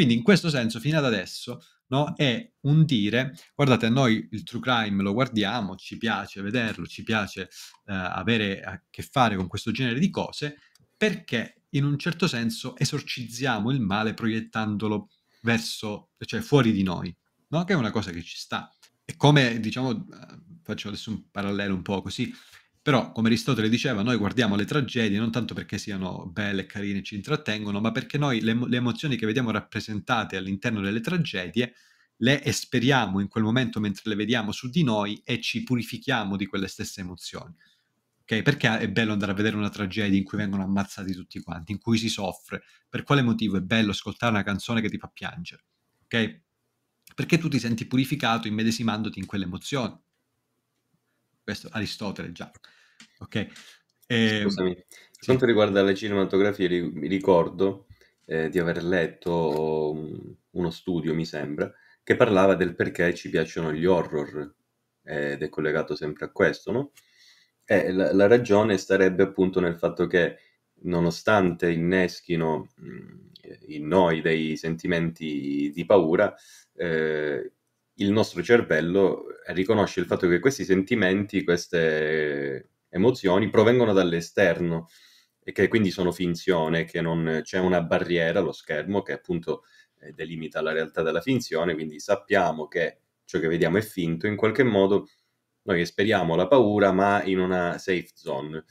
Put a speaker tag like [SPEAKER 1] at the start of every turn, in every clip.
[SPEAKER 1] Quindi in questo senso, fino ad adesso, no, è un dire, guardate, a noi il true crime lo guardiamo, ci piace vederlo, ci piace eh, avere a che fare con questo genere di cose, perché in un certo senso esorcizziamo il male proiettandolo verso, cioè fuori di noi, no? che è una cosa che ci sta. E come, diciamo, eh, faccio adesso un parallelo un po' così, però, come Aristotele diceva, noi guardiamo le tragedie non tanto perché siano belle, carine, ci intrattengono, ma perché noi le, le emozioni che vediamo rappresentate all'interno delle tragedie le esperiamo in quel momento mentre le vediamo su di noi e ci purifichiamo di quelle stesse emozioni. Okay? Perché è bello andare a vedere una tragedia in cui vengono ammazzati tutti quanti, in cui si soffre? Per quale motivo è bello ascoltare una canzone che ti fa piangere? Ok? Perché tu ti senti purificato immedesimandoti in quelle emozioni. Questo Aristotele già.
[SPEAKER 2] Ok. Eh, Scusami, per sì. quanto riguarda le cinematografie, ri- ricordo eh, di aver letto um, uno studio, mi sembra, che parlava del perché ci piacciono gli horror eh, ed è collegato sempre a questo, no? Eh, la, la, ragione starebbe appunto nel fatto che nonostante inneschino mm, in noi dei sentimenti di paura, eh, il nostro cervello riconosce il fatto che questi sentimenti, queste emozioni provengono dall'esterno e che quindi sono finzione, che non c'è una barriera allo schermo che appunto eh, delimita la realtà della finzione, quindi sappiamo che ciò che vediamo è finto, in qualche modo noi esperiamo la paura ma in una safe zone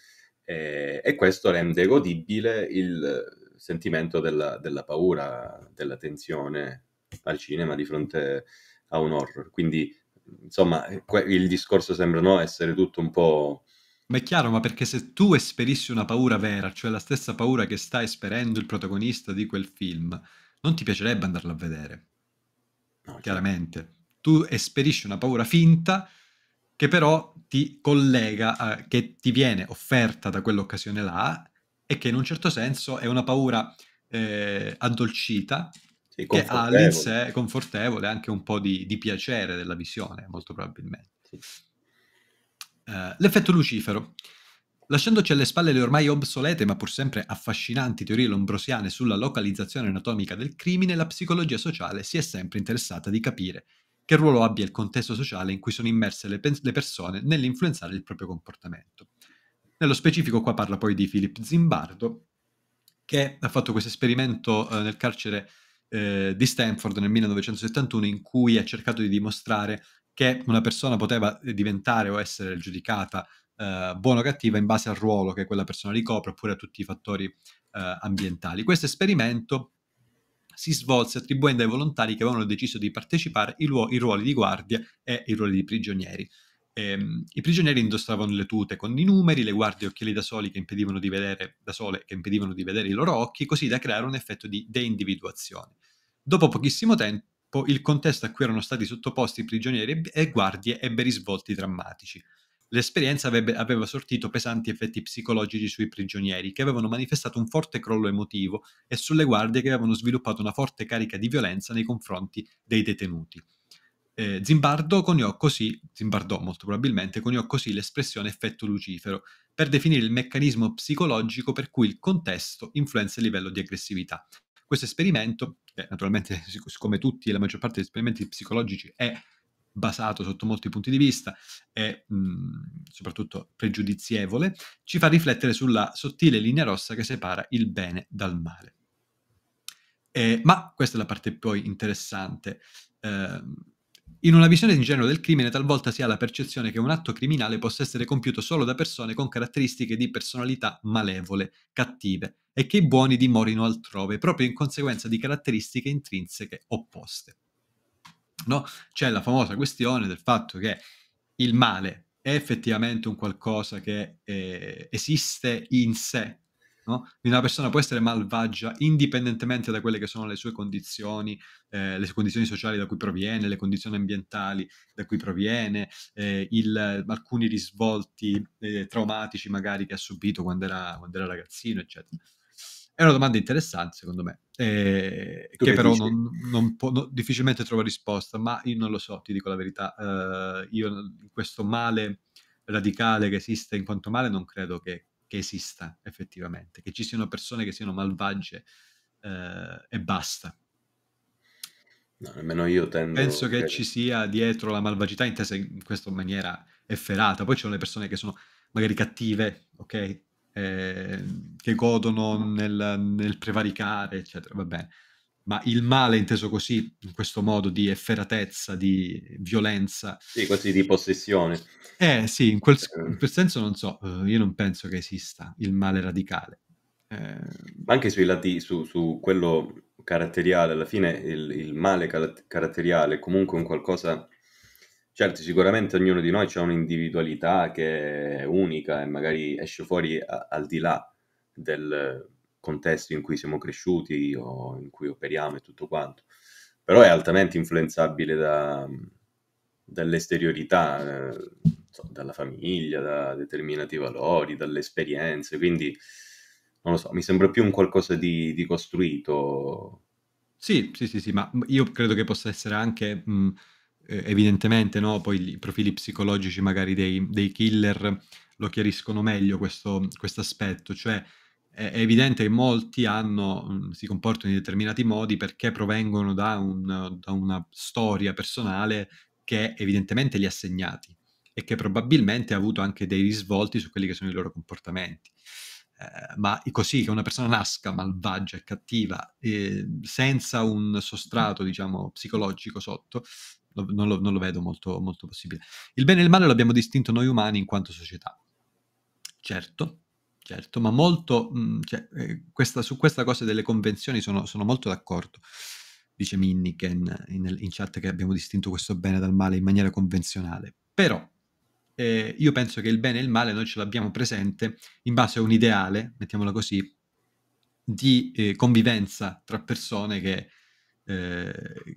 [SPEAKER 2] eh, e questo rende godibile il sentimento della, della paura, della tensione al cinema di fronte a un horror. Quindi, insomma, il discorso sembra no, essere tutto un po' Ma è chiaro, ma perché se tu esperissi
[SPEAKER 1] una paura vera, cioè la stessa paura che sta esperendo il protagonista di quel film, non ti piacerebbe andarlo a vedere. No, certo. chiaramente. Certo. Tu esperisci una paura finta che però ti collega, a, che ti viene offerta da quell'occasione là e che in un certo senso è una paura eh, addolcita sì, che ha in sé confortevole anche un po' di, di piacere della visione, molto probabilmente. Sì. Eh, l'effetto Lucifero. Lasciandoci alle spalle le ormai obsolete ma pur sempre affascinanti teorie lombrosiane sulla localizzazione anatomica del crimine, la psicologia sociale si è sempre interessata di capire che ruolo abbia il contesto sociale in cui sono immerse le, pe- le persone nell'influenzare il proprio comportamento. Nello specifico qua parla poi di Philip Zimbardo, che ha fatto questo esperimento uh, nel carcere eh, di Stanford nel 1971 in cui ha cercato di dimostrare che una persona poteva diventare o essere giudicata eh, buona o cattiva in base al ruolo che quella persona ricopre oppure a tutti i fattori eh, ambientali. Questo esperimento si svolse attribuendo ai volontari che avevano deciso di partecipare i, luo- i ruoli di guardia e i ruoli di prigionieri. Ehm, I prigionieri indossavano le tute con i numeri, le guardie occhiali da, soli che impedivano di vedere, da sole che impedivano di vedere i loro occhi, così da creare un effetto di deindividuazione. Dopo pochissimo te- il contesto a cui erano stati sottoposti i prigionieri e guardie ebbe risvolti drammatici. L'esperienza avebbe, aveva sortito pesanti effetti psicologici sui prigionieri, che avevano manifestato un forte crollo emotivo, e sulle guardie che avevano sviluppato una forte carica di violenza nei confronti dei detenuti. Eh, Zimbardo coniò così, Zimbardo molto probabilmente, coniò così l'espressione effetto lucifero, per definire il meccanismo psicologico per cui il contesto influenza il livello di aggressività. Questo esperimento eh, naturalmente siccome tutti e la maggior parte degli esperimenti psicologici è basato sotto molti punti di vista e mm, soprattutto pregiudizievole, ci fa riflettere sulla sottile linea rossa che separa il bene dal male. Eh, ma questa è la parte poi interessante. Eh, in una visione di genere del crimine talvolta si ha la percezione che un atto criminale possa essere compiuto solo da persone con caratteristiche di personalità malevole, cattive, e che i buoni dimorino altrove, proprio in conseguenza di caratteristiche intrinseche opposte. No? C'è la famosa questione del fatto che il male è effettivamente un qualcosa che eh, esiste in sé, no? una persona può essere malvagia indipendentemente da quelle che sono le sue condizioni, eh, le sue condizioni sociali da cui proviene, le condizioni ambientali da cui proviene, eh, il, alcuni risvolti eh, traumatici magari che ha subito quando era, quando era ragazzino, eccetera. È una domanda interessante, secondo me, eh, che però non, non può, no, difficilmente trovo risposta, ma io non lo so, ti dico la verità. Eh, io questo male radicale che esiste in quanto male non credo che che esista effettivamente, che ci siano persone che siano malvagie eh, e basta.
[SPEAKER 2] No, nemmeno io tendo... Penso che, che
[SPEAKER 1] ci sia dietro la malvagità intesa in questa maniera efferata. Poi ci sono le persone che sono magari cattive, ok? Eh, che godono nel, nel prevaricare, eccetera, va bene ma il male inteso così, in questo modo di efferatezza, di violenza.
[SPEAKER 2] Sì, quasi di possessione.
[SPEAKER 1] Eh sì, in quel, eh. in quel senso non so, eh, io non penso che esista il
[SPEAKER 2] male radicale. Eh... anche sui lati, su, su, quello caratteriale, alla fine il, il male caratteriale è comunque un qualcosa... Certo, sicuramente ognuno di noi ha un'individualità che è unica e magari esce fuori a- al di là del, contesto in cui siamo cresciuti o in cui operiamo e tutto quanto. Però è altamente influenzabile da, dall'esteriorità, eh, so, dalla famiglia, da determinati valori, dalle esperienze, quindi non lo so, mi sembra più un qualcosa di, di costruito. Sì,
[SPEAKER 1] sì, sì, sì, ma io credo che possa essere anche... Mh, mm,
[SPEAKER 2] eh, evidentemente no? poi i
[SPEAKER 1] profili psicologici magari dei, dei killer lo chiariscono meglio questo aspetto, cioè è evidente che molti hanno, mm, si comportano in determinati modi perché provengono da, un, da una storia personale che evidentemente li ha segnati e che probabilmente ha avuto anche dei risvolti su quelli che sono i loro comportamenti. Eh, ma così che una persona nasca malvagia e cattiva eh, senza un sostrato, diciamo, psicologico sotto, lo, non, lo, non, lo, vedo molto, molto possibile. Il bene e il male l'abbiamo distinto noi umani in quanto società. Certo, Certo, ma molto, mh, mm, cioè, eh, questa, su questa cosa delle convenzioni sono, sono molto d'accordo, dice Minniken in, in, chat che abbiamo distinto questo bene dal male in maniera convenzionale. Però eh, io penso che il bene e il male noi ce l'abbiamo presente in base a un ideale, mettiamola così, di eh, convivenza tra persone che, eh,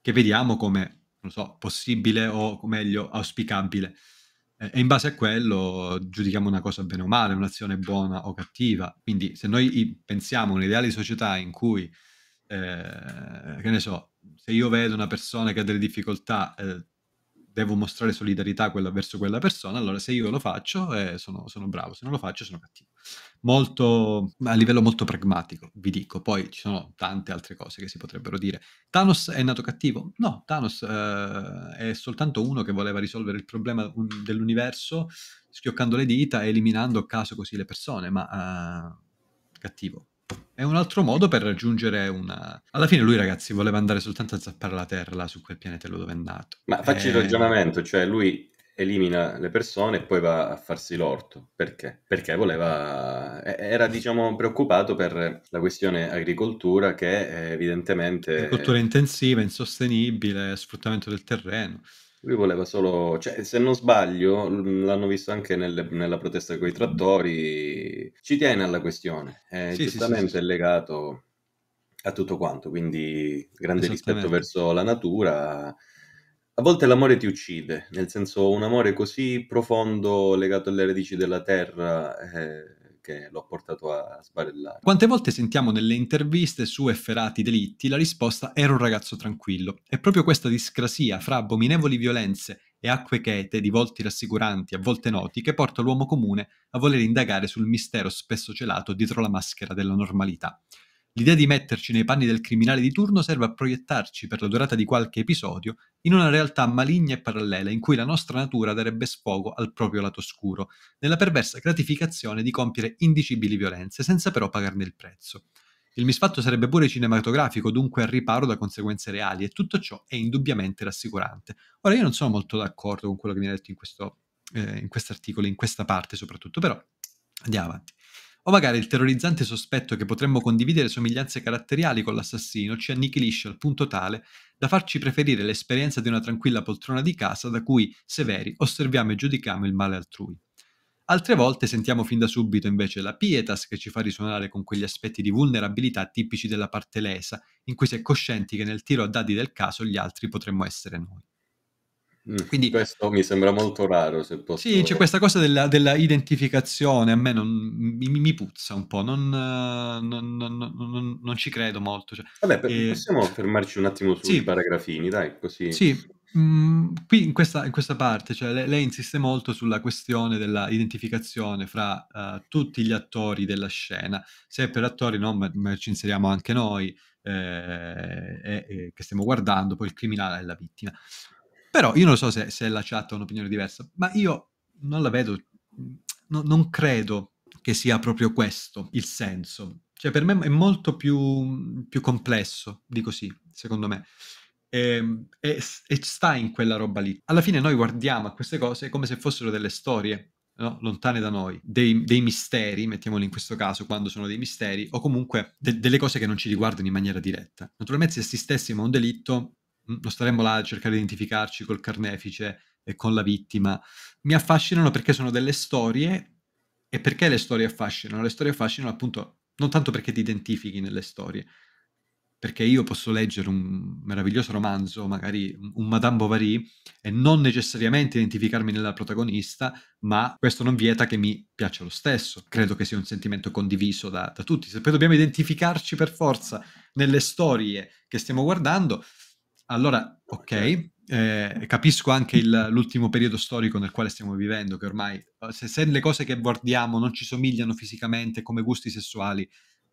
[SPEAKER 1] che vediamo come, non so, possibile o meglio auspicabile. E in base a quello giudichiamo una cosa bene o male, un'azione buona o cattiva. Quindi se noi pensiamo a un ideale di società in cui, eh, che ne so, se io vedo una persona che ha delle difficoltà, eh, devo mostrare solidarietà quella, verso quella persona, allora se io lo faccio eh, sono, sono, bravo, se non lo faccio sono cattivo. Molto, a livello molto pragmatico, vi dico, poi ci sono tante altre cose che si potrebbero dire. Thanos è nato cattivo? No, Thanos eh, è soltanto uno che voleva risolvere il problema un, dell'universo schioccando le dita e eliminando a caso così le persone, ma eh, cattivo è un altro modo per raggiungere una... Alla fine lui, ragazzi, voleva andare soltanto a zappare la Terra là su quel pianeta dove è andato. Ma facci il eh,
[SPEAKER 2] ragionamento, cioè lui elimina le persone e poi va a farsi l'orto. Perché? Perché voleva... era, diciamo, preoccupato per la questione agricoltura che eh, evidentemente... Agricoltura
[SPEAKER 1] intensiva, insostenibile, sfruttamento del terreno.
[SPEAKER 2] Lui voleva solo, cioè, se non sbaglio, l'hanno visto anche nelle- nella protesta con i trattori, ci tiene alla questione, è Sì, sì, sì, sì, giustamente sì. legato a tutto quanto, quindi grande rispetto Esattamente. verso la natura. A volte l'amore ti uccide, nel senso un amore così profondo legato alle radici della terra, eh, che l'ho portato a sbarellare.
[SPEAKER 1] Quante volte sentiamo nelle interviste su efferati delitti la risposta era un ragazzo tranquillo. È proprio questa discrasia fra abominevoli violenze e acque chete, di volti rassicuranti, a volte noti, che porta l'uomo comune a voler indagare sul mistero spesso celato dietro la maschera della normalità. L'idea di metterci nei panni del criminale di turno serve a proiettarci per la durata di qualche episodio in una realtà maligna e parallela in cui la nostra natura darebbe sfogo al proprio lato oscuro, nella perversa gratificazione di compiere indicibili violenze senza però pagarne il prezzo. Il misfatto sarebbe pure cinematografico, dunque al riparo da conseguenze reali, e tutto ciò è indubbiamente rassicurante. Ora, io non sono molto d'accordo con quello che viene detto in questo eh, in questo articolo, in questa parte soprattutto, però andiamo avanti o magari il terrorizzante sospetto che potremmo condividere somiglianze caratteriali con l'assassino ci annichilisce al punto tale da farci preferire l'esperienza di una tranquilla poltrona di casa da cui, severi, osserviamo e giudichiamo il male altrui. Altre volte sentiamo fin da subito invece la pietas che ci fa risuonare con quegli aspetti di vulnerabilità tipici della parte lesa, in cui si è coscienti che nel tiro a dadi del caso gli altri potremmo essere noi. Mm. Quindi, questo mi sembra molto raro. Se posso... Sì, c'è questa cosa della, della identificazione, a me non, mi, mi, puzza un po', non, non, non, non ci credo molto. Cioè,
[SPEAKER 2] Vabbè, per, eh... possiamo fermarci un attimo sui sì. paragrafini, dai, così. Sì.
[SPEAKER 1] Mm, qui in questa, in questa parte cioè, lei, lei, insiste molto sulla questione dell'identificazione fra uh, tutti gli attori della scena, se per attori no, ma, ma ci inseriamo anche noi eh, eh, che stiamo guardando, poi il criminale e la vittima. Però io non so se, se la chat ha un'opinione diversa, ma io non la vedo, no, non credo che sia proprio questo il senso. Cioè per me è molto più, più complesso di così, secondo me. E, ehm, e, e, sta in quella roba lì. Alla fine noi guardiamo a queste cose come se fossero delle storie. No? lontane da noi, dei, dei, misteri, mettiamoli in questo caso, quando sono dei misteri, o comunque de, delle cose che non ci riguardano in maniera diretta. Naturalmente se assistessimo a un delitto non mm, staremmo là a cercare di identificarci col carnefice e con la vittima. Mi affascinano perché sono delle storie e perché le storie affascinano? Le storie affascinano appunto non tanto perché ti identifichi nelle storie, perché io posso leggere un meraviglioso romanzo, magari un Madame Bovary, e non necessariamente identificarmi nella protagonista, ma questo non vieta che mi piaccia lo stesso. Credo che sia un sentimento condiviso da, da tutti. Se poi dobbiamo identificarci per forza nelle storie che stiamo guardando, allora, ok, eh, capisco anche il, l'ultimo periodo storico nel quale stiamo vivendo, che ormai eh, se, se, le cose che guardiamo non ci somigliano fisicamente come gusti sessuali,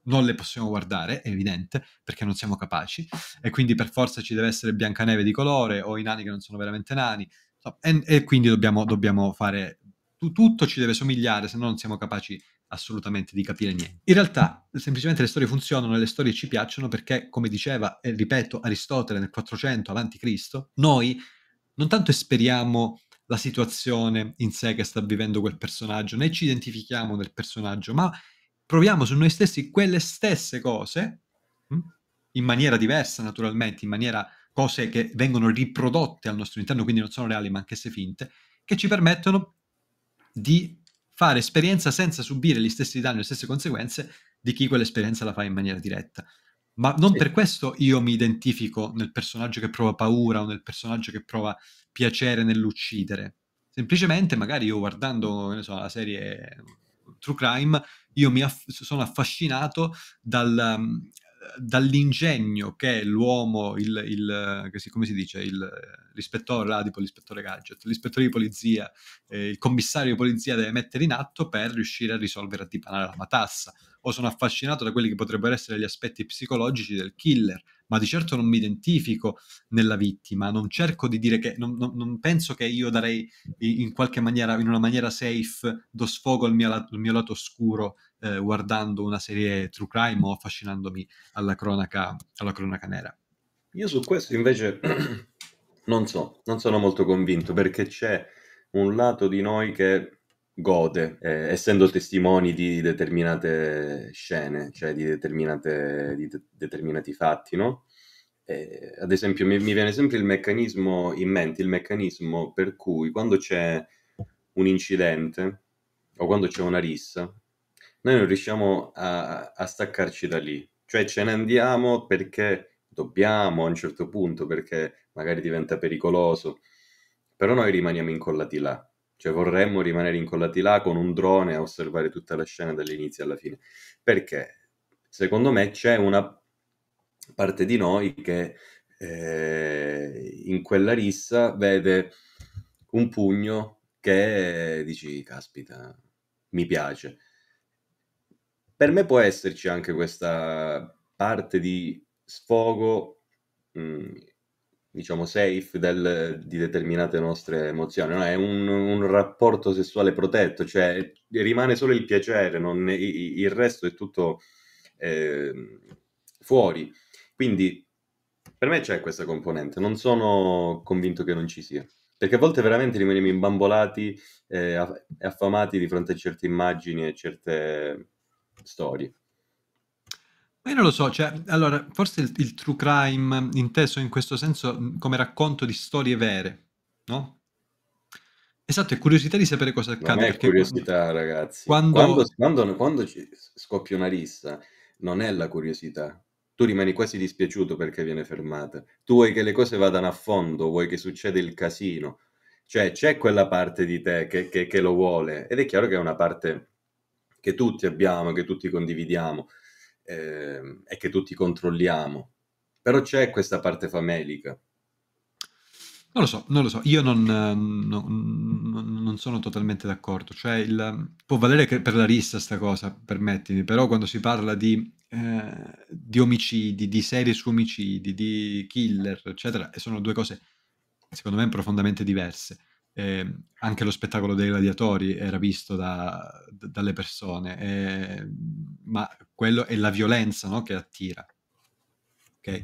[SPEAKER 1] non le possiamo guardare, è evidente, perché non siamo capaci, e quindi per forza ci deve essere Biancaneve di colore o i nani che non sono veramente nani, e, e quindi dobbiamo, dobbiamo fare, tutto ci deve somigliare, se no non siamo capaci assolutamente di capire niente. In realtà, semplicemente le storie funzionano e le storie ci piacciono perché, come diceva e eh, ripeto Aristotele nel 400 a.C., noi non tanto esperiamo la situazione in sé che sta vivendo quel personaggio, né ci identifichiamo nel personaggio, ma proviamo su noi stessi quelle stesse cose, hm, in maniera diversa naturalmente, in maniera cose che vengono riprodotte al nostro interno, quindi non sono reali ma anche se finte, che ci permettono di fare esperienza senza subire gli stessi danni, e le stesse conseguenze di chi quell'esperienza la fa in maniera diretta. Ma non sì. per questo io mi identifico nel personaggio che prova paura o nel personaggio che prova piacere nell'uccidere. Semplicemente, magari io guardando so, la serie mm, True Crime, io aff- sono affascinato dal, mm, dall'ingegno che l'uomo, il, il, come si dice, il, l'ispettore Radipo, l'ispettore Gadget, l'ispettore di polizia, eh, il commissario di polizia deve mettere in atto per riuscire a risolvere, a dipanare la matassa. O sono affascinato da quelli che potrebbero essere gli aspetti psicologici del killer, ma di certo non mi identifico nella vittima, non cerco di dire che, non, non, non penso che io darei in qualche maniera, in una maniera safe, do sfogo al mio, al mio lato oscuro eh, guardando una serie true crime o affascinandomi alla cronaca, alla cronaca
[SPEAKER 2] nera. Io su questo invece non so, non sono molto convinto perché c'è un lato di noi che gode, eh, essendo testimoni di determinate scene, cioè di, determinate, di de- determinati fatti, no? Eh, ad esempio, mi, mi, viene sempre il meccanismo in mente, il meccanismo per cui quando c'è un incidente o quando c'è una rissa, noi non riusciamo a, a staccarci da lì, cioè ce ne andiamo perché dobbiamo a un certo punto, perché magari diventa pericoloso, però noi rimaniamo incollati là cioè vorremmo rimanere incollati là con un drone a osservare tutta la scena dall'inizio alla fine. Perché secondo me c'è una parte di noi che eh, in quella rissa vede un pugno che dici, caspita, mi piace. Per me può esserci anche questa parte di sfogo mh, mm, diciamo, safe del, di determinate nostre emozioni, no? è un, un, rapporto sessuale protetto, cioè rimane solo il piacere, non, il, il resto è tutto eh, fuori. Quindi per me c'è questa componente, non sono convinto che non ci sia. Perché a volte veramente rimaniamo imbambolati e eh, affamati di fronte a certe immagini e certe storie.
[SPEAKER 1] Ma io non lo so, cioè, allora, forse il, il true crime inteso in questo senso come racconto di storie vere, no? Esatto, è curiosità di sapere cosa accade. Non è
[SPEAKER 2] curiosità, quando, ragazzi. Quando... Quando, quando, scoppia una rissa, non è la curiosità. Tu rimani quasi dispiaciuto perché viene fermata. Tu vuoi che le cose vadano a fondo, vuoi che succeda il casino. Cioè, c'è quella parte di te che, che, che lo vuole. Ed è chiaro che è una parte che tutti abbiamo, che tutti condividiamo eh, e che tutti controlliamo. Però c'è questa parte famelica.
[SPEAKER 1] Non lo so, non lo so, io non, ehm, non, non sono totalmente d'accordo, cioè il, può valere per la rissa sta cosa, permettimi, però quando si parla di, eh, di omicidi, di serie su omicidi, di killer, eccetera, sono due cose secondo me profondamente diverse eh, anche lo spettacolo dei gladiatori era visto da, d- dalle persone, eh, ma quello è la violenza no, che attira. Okay?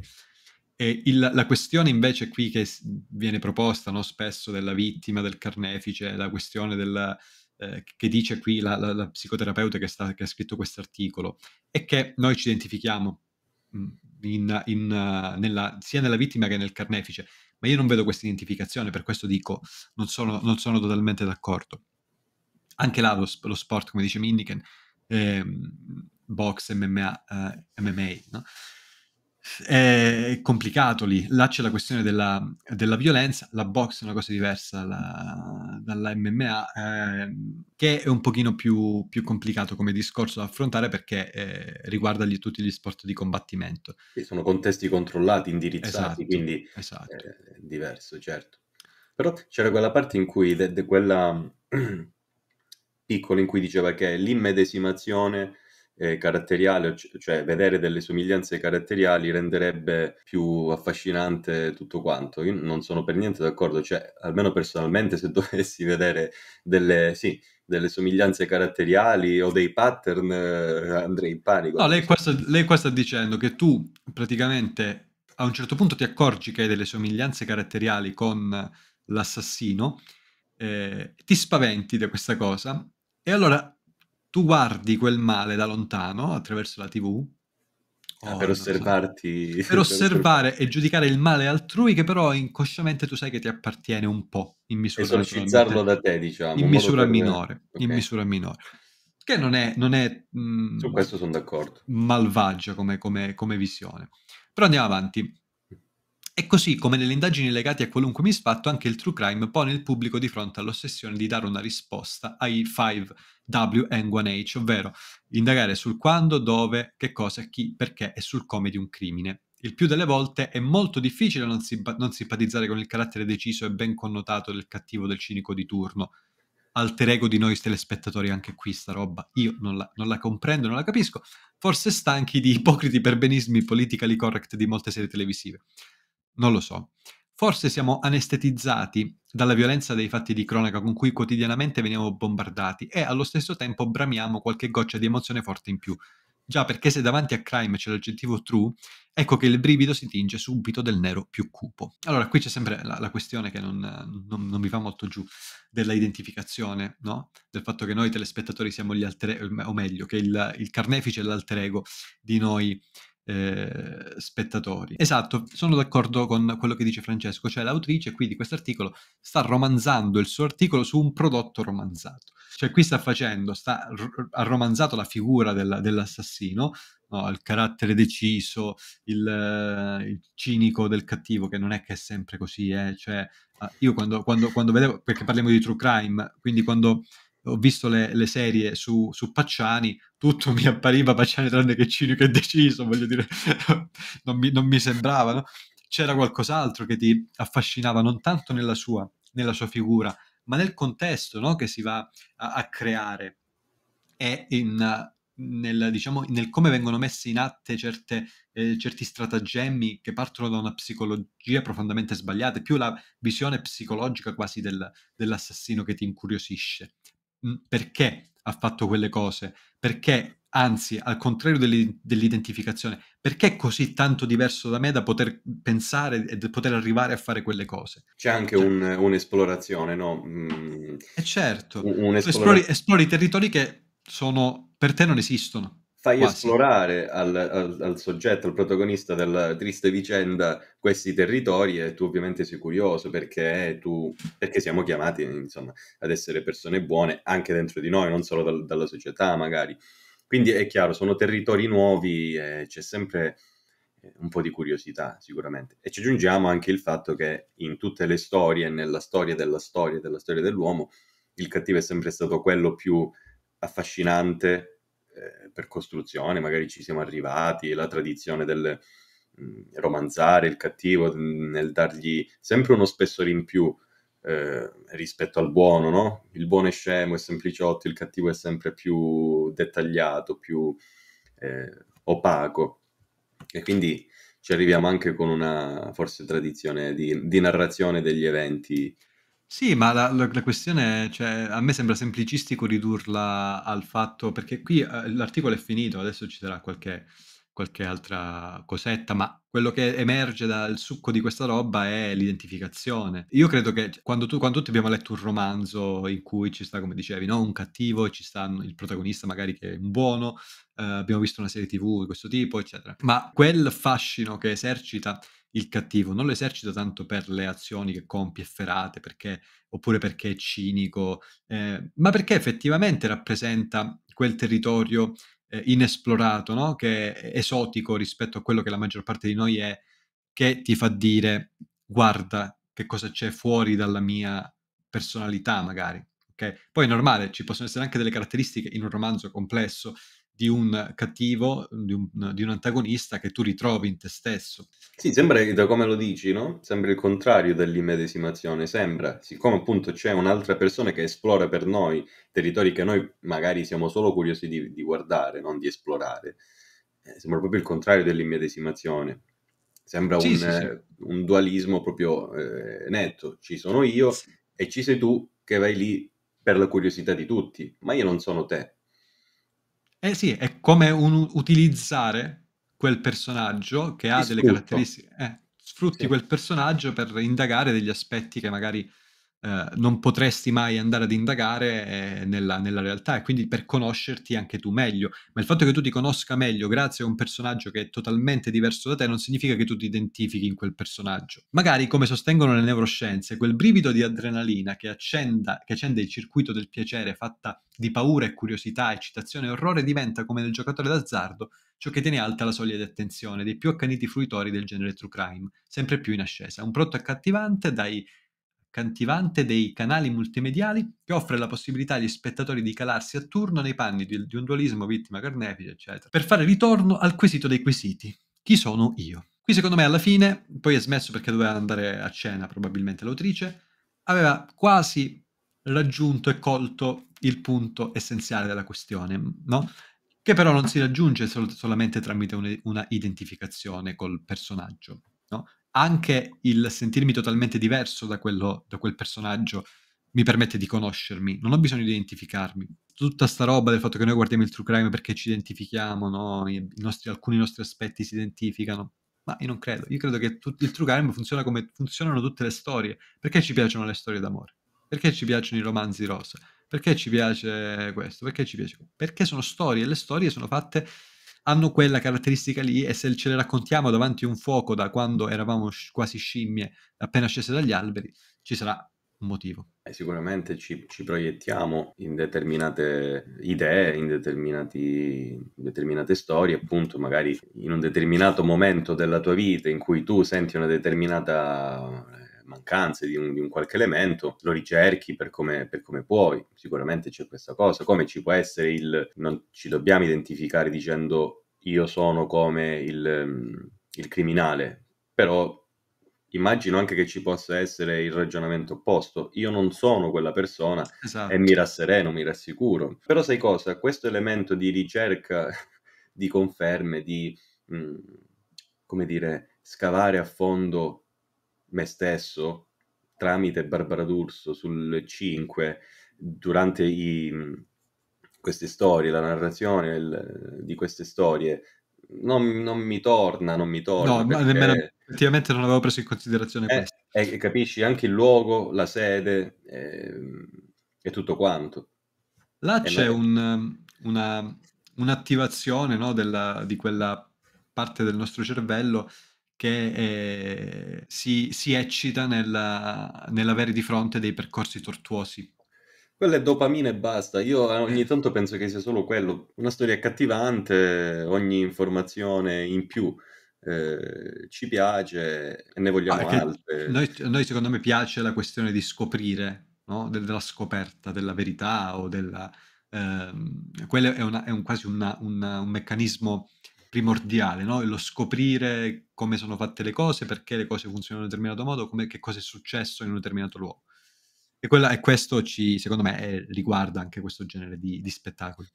[SPEAKER 1] E il, la questione invece qui che viene proposta no, spesso della vittima, del carnefice, la questione della, eh, che dice qui la, la, la psicoterapeuta che, sta, che ha scritto questo articolo, è che noi ci identifichiamo mm, in, in, nella, sia nella vittima che nel carnefice, ma io non vedo questa identificazione, per questo dico non sono, non sono totalmente d'accordo. Anche là lo, lo sport, come dice Minniken, ehm, eh, box, MMA, eh, MMA no? è complicato lì. Là c'è la questione della, della violenza, la box è una cosa diversa dalla, dalla MMA, eh, che è un pochino più, più, complicato come discorso da affrontare perché eh, riguarda gli, tutti gli sport di combattimento.
[SPEAKER 2] Sì, sono contesti controllati, indirizzati, esatto, quindi esatto. Eh, diverso, certo. Però c'era quella parte in cui, de, de quella piccola in cui diceva che l'immedesimazione eh, caratteriale, cioè vedere delle somiglianze caratteriali renderebbe più affascinante tutto quanto. Io non sono per niente d'accordo, cioè almeno personalmente se dovessi vedere delle, sì, delle somiglianze caratteriali o dei pattern eh, andrei in panico. No,
[SPEAKER 1] lei, questo, lei qua sta dicendo che tu praticamente a un certo punto ti accorgi che hai delle somiglianze caratteriali con l'assassino, eh, ti spaventi da questa cosa e allora tu guardi quel male da lontano attraverso la TV.
[SPEAKER 2] Ah, oh, per osservarti. So. Per osservare
[SPEAKER 1] e giudicare il male altrui che però inconsciamente tu sai che ti appartiene un po' in misura minore. Esorcizzarlo da
[SPEAKER 2] te, diciamo. In misura minore. Okay.
[SPEAKER 1] In misura minore. Che non è... Non è
[SPEAKER 2] mh, mm, Su questo sono d'accordo.
[SPEAKER 1] Malvagia come, come, come visione. Però andiamo avanti. E così, come nelle indagini legate a qualunque misfatto, anche il true crime pone il pubblico di fronte all'ossessione di dare una risposta ai 5 wn 1H, ovvero indagare sul quando, dove, che cosa, chi, perché e sul come di un crimine. Il più delle volte è molto difficile non, simpa- non simpatizzare con il carattere deciso e ben connotato del cattivo del cinico di turno. Alter ego di noi telespettatori anche qui sta roba, io non la, non la comprendo, non la capisco, forse stanchi di ipocriti perbenismi politically correct di molte serie televisive. Non lo so. Forse siamo anestetizzati dalla violenza dei fatti di cronaca con cui quotidianamente veniamo bombardati e allo stesso tempo bramiamo qualche goccia di emozione forte in più. Già perché se davanti a crime c'è l'aggettivo true, ecco che il brivido si tinge subito del nero più cupo. Allora, qui c'è sempre la, la questione che non, non, non, mi va molto giù della identificazione, no? Del fatto che noi telespettatori siamo gli alter o meglio, che il, il carnefice è l'alter ego di noi eh, spettatori. Esatto, sono d'accordo con quello che dice Francesco, cioè l'autrice qui di questo articolo sta romanzando il suo articolo su un prodotto romanzato. Cioè qui sta facendo, sta, ha romanzato la figura della, dell'assassino, no? il carattere deciso, il, il, cinico del cattivo, che non è che è sempre così, eh? cioè, ah, io quando, quando, quando vedevo, perché parliamo di true crime, quindi quando ho visto le, le serie su, su, Pacciani, tutto mi appariva Pacciani tranne che cinico è deciso, voglio dire, non, mi, non mi sembrava, no? C'era qualcos'altro che ti affascinava, non tanto nella sua, nella sua figura, ma nel contesto no? che si va a, a creare e in, nel, diciamo, nel, come vengono messe in atto certe, eh, certi stratagemmi che partono da una psicologia profondamente sbagliata, più la visione psicologica quasi del, dell'assassino che ti incuriosisce perché ha fatto quelle cose, perché anzi, al contrario dell'identificazione, perché è così tanto diverso da me da poter pensare e poter arrivare a fare quelle cose?
[SPEAKER 2] C'è anche certo. un, un'esplorazione, no? Mm. E eh, certo, un, un esplori,
[SPEAKER 1] esplori territori che sono, per te non esistono
[SPEAKER 2] fai Quasi. esplorare al, al, al, soggetto, al protagonista della triste vicenda questi territori e tu ovviamente sei curioso perché, tu, perché siamo chiamati insomma, ad essere persone buone anche dentro di noi, non solo dal, dalla società magari. Quindi è chiaro, sono territori nuovi e c'è sempre eh, un po' di curiosità sicuramente. E ci aggiungiamo anche il fatto che in tutte le storie, nella storia della storia, della storia dell'uomo, il cattivo è sempre stato quello più affascinante, eh, per costruzione magari ci siamo arrivati, la tradizione del mh, mm, romanzare il cattivo mm, nel dargli sempre uno spessore in più eh, rispetto al buono, no? Il buono è scemo, è sempliciotto, il cattivo è sempre più dettagliato, più eh, opaco. E quindi ci arriviamo anche con una forse tradizione di, di narrazione degli eventi
[SPEAKER 1] sì, ma la la la questione cioè, a me sembra semplicistico ridurla al fatto perché qui, ehm, l'articolo è finito, adesso ci sarà qualche qualche altra cosetta, ma quello che emerge dal succo di questa roba è l'identificazione. Io credo che cioè, quando tu quando tutti abbiamo letto un romanzo in cui ci sta, come dicevi, no, un cattivo e ci sta il protagonista magari che è un buono, ehm, abbiamo visto una serie TV di questo tipo, eccetera. Ma quel fascino che esercita il cattivo, non lo esercita tanto per le azioni che compie efferate, perché, oppure perché è cinico, eh, ma perché effettivamente rappresenta quel territorio eh, inesplorato, no? che è esotico rispetto a quello che la maggior parte di noi è, che ti fa dire guarda che cosa c'è fuori dalla mia personalità magari. Okay? Poi è normale, ci possono essere anche delle caratteristiche in un romanzo complesso di un cattivo, di un, di un, antagonista che tu ritrovi in te stesso.
[SPEAKER 2] Sì, sembra che da come lo dici, no? Sembra il contrario dell'immedesimazione, sembra, siccome appunto c'è un'altra persona che esplora per noi territori che noi magari siamo solo curiosi di, di guardare, non di esplorare, eh, sembra proprio il contrario dell'immedesimazione. Sembra sì, un, sì, sì. Eh, un, dualismo proprio eh, netto, ci sono io e ci sei tu che vai lì per la curiosità di tutti, ma io non sono te
[SPEAKER 1] eh sì, è come un- utilizzare quel personaggio che ha delle caratteristiche. eh, sfrutti Sì. quel personaggio per indagare degli aspetti che magari eh, non potresti mai andare ad indagare eh, nella, nella, realtà e quindi per conoscerti anche tu meglio. Ma il fatto che tu ti conosca meglio grazie a un personaggio che è totalmente diverso da te non significa che tu ti identifichi in quel personaggio. Magari, come sostengono le neuroscienze, quel brivido di adrenalina che, accenda, che accende il circuito del piacere fatta di paura e curiosità, eccitazione e orrore diventa, come nel giocatore d'azzardo, ciò che tiene alta la soglia di attenzione dei più accaniti fruitori del genere true crime, sempre più in ascesa. Un prodotto accattivante dai cantivante dei canali multimediali che offre la possibilità agli spettatori di calarsi a turno nei panni di, di un dualismo vittima carnefice, eccetera, per fare ritorno al quesito dei quesiti. Chi sono io? Qui secondo me alla fine, poi è smesso perché doveva andare a cena probabilmente l'autrice, aveva quasi raggiunto e colto il punto essenziale della questione, no? Che però non si raggiunge sol- solamente tramite un- una identificazione col personaggio, no? anche il sentirmi totalmente diverso da, quello, da quel personaggio mi permette di conoscermi, non ho bisogno di identificarmi. Tutta sta roba del fatto che noi guardiamo il true crime perché ci identifichiamo, no? I nostri, alcuni nostri aspetti si identificano, ma io non credo. Io credo che tut- il true crime funziona come funzionano tutte le storie. Perché ci piacciono le storie d'amore? Perché ci piacciono i romanzi rosa? Perché ci piace questo? Perché ci piace? Perché sono storie e le storie sono fatte hanno quella caratteristica lì e se ce le raccontiamo davanti a un fuoco da quando eravamo quasi scimmie appena scese dagli alberi, ci sarà
[SPEAKER 2] un motivo. Eh, sicuramente ci, ci, proiettiamo in determinate idee, in, in, determinate storie, appunto magari in un determinato momento della tua vita in cui tu senti una determinata mancanze di un, di un qualche elemento, lo ricerchi per come, per come, puoi. Sicuramente c'è questa cosa. Come ci può essere il... non ci dobbiamo identificare dicendo io sono come il, mm, il criminale, però immagino anche che ci possa essere il ragionamento opposto. Io non sono quella persona esatto. e mi rassereno, mi rassicuro. Però sai cosa? Questo elemento di ricerca di conferme, di, mh, mm, come dire, scavare a fondo me stesso tramite Barbara D'Urso sul 5 durante i, queste storie, la narrazione il, di queste storie non, non, mi torna, non mi torna. No, perché... nemmeno, effettivamente non avevo preso in considerazione eh, questo. Eh, capisci, anche il luogo, la sede eh, e tutto quanto.
[SPEAKER 1] Là eh, c'è non... un, una, un'attivazione no, della, di quella parte del nostro cervello che eh, si, si, eccita nell'avere di fronte dei percorsi tortuosi.
[SPEAKER 2] Quella è dopamina e basta. Io ogni eh. tanto penso che sia solo quello. Una storia accattivante, ogni informazione in più. Eh, ci piace e ne vogliamo ah, altre. Noi,
[SPEAKER 1] noi, secondo me piace la questione di scoprire, no? De- della scoperta, della verità o della... Ehm, quello è, una, è un, quasi una, una, un meccanismo primordiale, no? lo scoprire come sono fatte le cose, perché le cose funzionano in un determinato modo, come, che cosa è successo in un determinato luogo. E, quella, e questo ci, secondo me, è, riguarda anche questo genere di, di spettacoli.